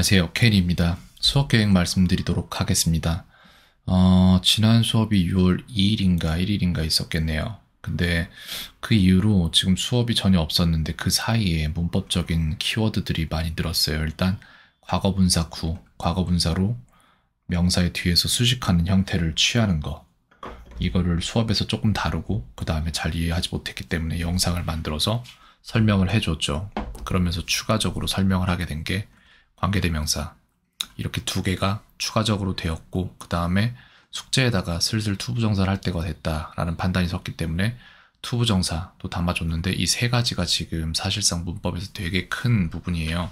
안녕하세요. 캐리입니다. 수업 계획 말씀드리도록 하겠습니다. 어, 지난 수업이 6월 2일인가 1일인가 있었겠네요. 근데 그 이후로 지금 수업이 전혀 없었는데 그 사이에 문법적인 키워드들이 많이 늘었어요. 일단 과거분사 구, 과거분사로 명사의 뒤에서 수식하는 형태를 취하는 거. 이거를 수업에서 조금 다루고 그 다음에 잘 이해하지 못했기 때문에 영상을 만들어서 설명을 해줬죠. 그러면서 추가적으로 설명을 하게 된게 관계대명사 이렇게 두 개가 추가적으로 되었고 그 다음에 숙제에다가 슬슬 투부정사를 할 때가 됐다라는 판단이 섰기 때문에 투부정사도 담아줬는데 이 세 가지가 지금 사실상 문법에서 되게 큰 부분이에요.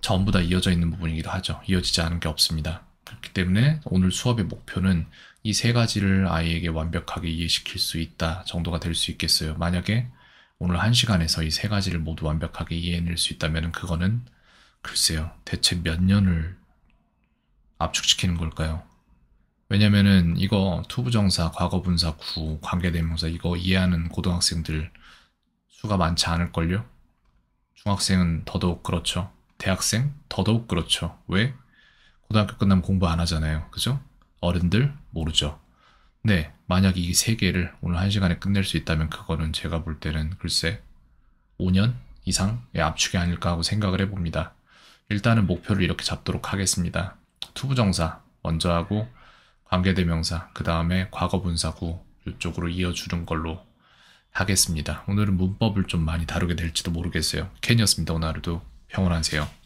전부 다 이어져 있는 부분이기도 하죠. 이어지지 않은 게 없습니다. 그렇기 때문에 오늘 수업의 목표는 이 세 가지를 아이에게 완벽하게 이해시킬 수 있다 정도가 될 수 있겠어요. 만약에 오늘 한 시간에서 이 세 가지를 모두 완벽하게 이해해낼 수 있다면 그거는 글쎄요. 대체 몇 년을 압축시키는 걸까요? 왜냐면은 이거 투부정사, 과거분사, 구, 관계대명사 이거 이해하는 고등학생들 수가 많지 않을걸요? 중학생은 더더욱 그렇죠. 대학생 더더욱 그렇죠. 왜? 고등학교 끝나면 공부 안 하잖아요. 그죠? 어른들 모르죠. 네, 만약 이 세 개를 오늘 한 시간에 끝낼 수 있다면 그거는 제가 볼 때는 글쎄 5년 이상의 압축이 아닐까 하고 생각을 해봅니다. 일단은 목표를 이렇게 잡도록 하겠습니다. 투부정사 먼저 하고 관계대명사 그 다음에 과거분사구 이쪽으로 이어주는 걸로 하겠습니다. 오늘은 문법을 좀 많이 다루게 될지도 모르겠어요. 켄이었습니다. 오늘 하루도 평온하세요.